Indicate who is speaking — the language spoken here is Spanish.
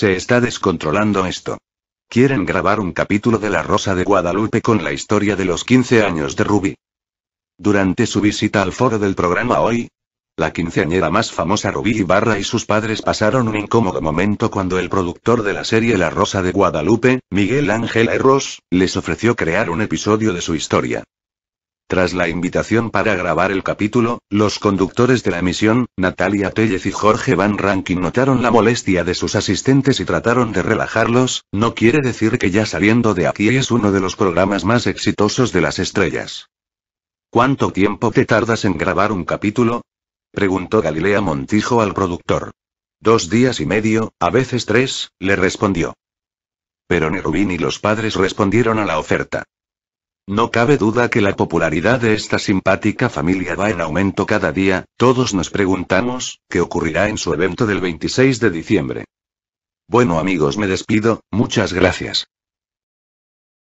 Speaker 1: Se está descontrolando esto. Quieren grabar un capítulo de La Rosa de Guadalupe con la historia de los 15 años de Ruby. Durante su visita al foro del programa hoy, la quinceañera más famosa Ruby Ibarra y sus padres pasaron un incómodo momento cuando el productor de la serie La Rosa de Guadalupe, Miguel Ángel Herros, les ofreció crear un episodio de su historia. Tras la invitación para grabar el capítulo, los conductores de la emisión, Natalia Tellez y Jorge Van Rankin notaron la molestia de sus asistentes y trataron de relajarlos, no quiere decir que ya saliendo de aquí es uno de los programas más exitosos de las estrellas. ¿Cuánto tiempo te tardas en grabar un capítulo? preguntó Galilea Montijo al productor. Dos días y medio, a veces tres, le respondió. Pero Nerubín y los padres respondieron a la oferta. No cabe duda que la popularidad de esta simpática familia va en aumento cada día, todos nos preguntamos, ¿qué ocurrirá en su evento del 26 de diciembre? Bueno amigos, me despido, muchas gracias.